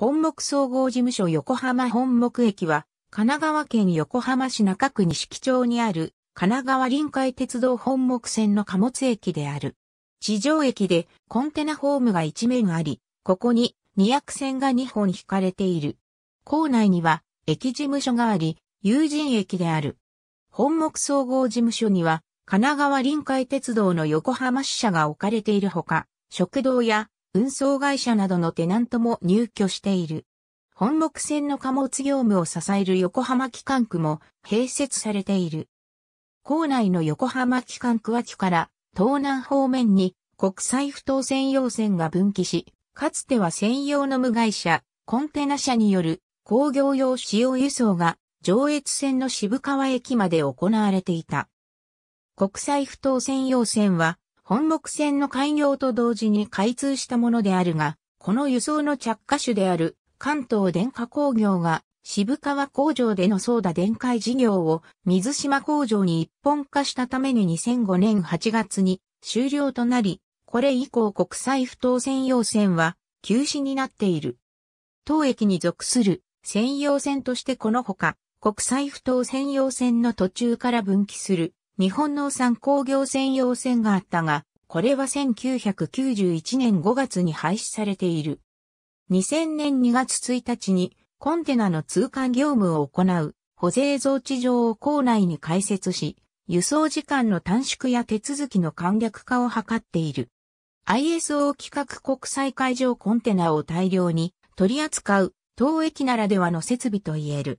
本木総合事務所横浜本木駅は、神奈川県横浜市中区錦町にある、神奈川臨海鉄道本木線の貨物駅である。地上駅でコンテナホームが一面あり、ここに2役線が2本引かれている。構内には駅事務所があり、友人駅である。本木総合事務所には、神奈川臨海鉄道の横浜支社が置かれているほか、食堂や運送会社などのテナントも入居している。本木線の貨物業務を支える横浜機関区も併設されている。構内の横浜機関区脇から東南方面に国際不当専用線が分岐し、かつては専用の無会車、コンテナ車による工業用使用輸送が上越線の渋川駅まで行われていた。国際不当専用線は本木線の開業と同時に開通したものであるが、この輸送の着火種である関東電化工業が渋川工場でのソーダ電解事業を水島工場に一本化したために2005年8月に終了となり、これ以降国際不当専用線は休止になっている。当駅に属する専用線としてこのほか、国際不当専用線の途中から分岐する日本農産工業専用線があったが、これは1991年5月に廃止されている。2000年2月1日にコンテナの通関業務を行う保税増置場を校内に開設し、輸送時間の短縮や手続きの簡略化を図っている。ISO 規格国際会場コンテナを大量に取り扱う当駅ならではの設備と言える。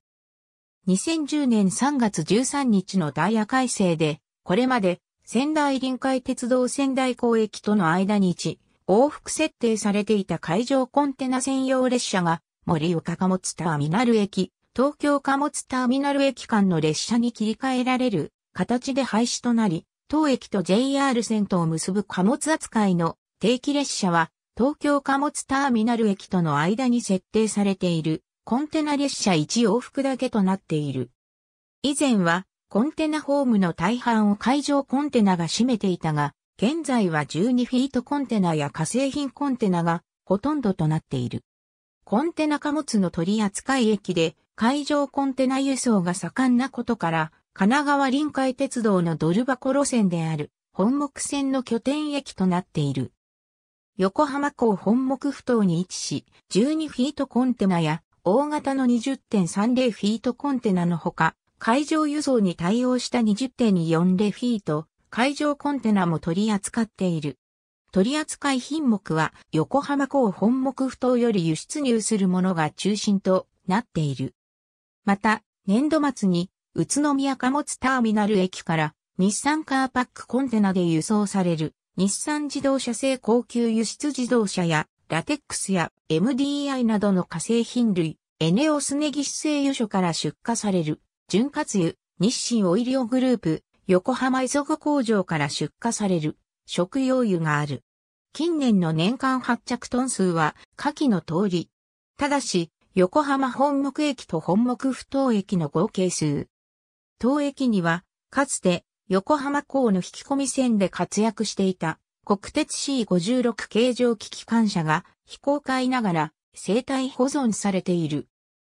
2010年3月13日のダイヤ改正で、これまで仙台臨海鉄道仙台港駅との間に1、往復設定されていた海上コンテナ専用列車が森岡貨物ターミナル駅、東京貨物ターミナル駅間の列車に切り替えられる形で廃止となり、当駅と JR 線とを結ぶ貨物扱いの定期列車は東京貨物ターミナル駅との間に設定されているコンテナ列車1往復だけとなっている。以前は、コンテナホームの大半を海上コンテナが占めていたが、現在は12フィートコンテナや化成品コンテナがほとんどとなっている。コンテナ貨物の取扱い駅で海上コンテナ輸送が盛んなことから、神奈川臨海鉄道のドル箱路線である本木線の拠点駅となっている。横浜港本木埠頭に位置し、12フィートコンテナや大型の20.30フィートコンテナのほか、海上輸送に対応した20.40フィート、海上コンテナも取り扱っている。取扱い品目は横浜港本木不当より輸出入するものが中心となっている。また、年度末に宇都宮貨物ターミナル駅から日産カーパックコンテナで輸送される日産自動車製高級輸出自動車やラテックスや MDI などの化成品類、エネオスネギス製油所から出荷される、潤滑油、日清オイリオグループ、横浜磯子工場から出荷される、食用油がある。近年の年間発着トン数は、下記の通り。ただし、横浜本木駅と本木不当駅の合計数。当駅には、かつて、横浜港の引き込み線で活躍していた、国鉄 C56 形状機機関車が非公開ながら生体保存されている。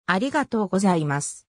ありがとうございます。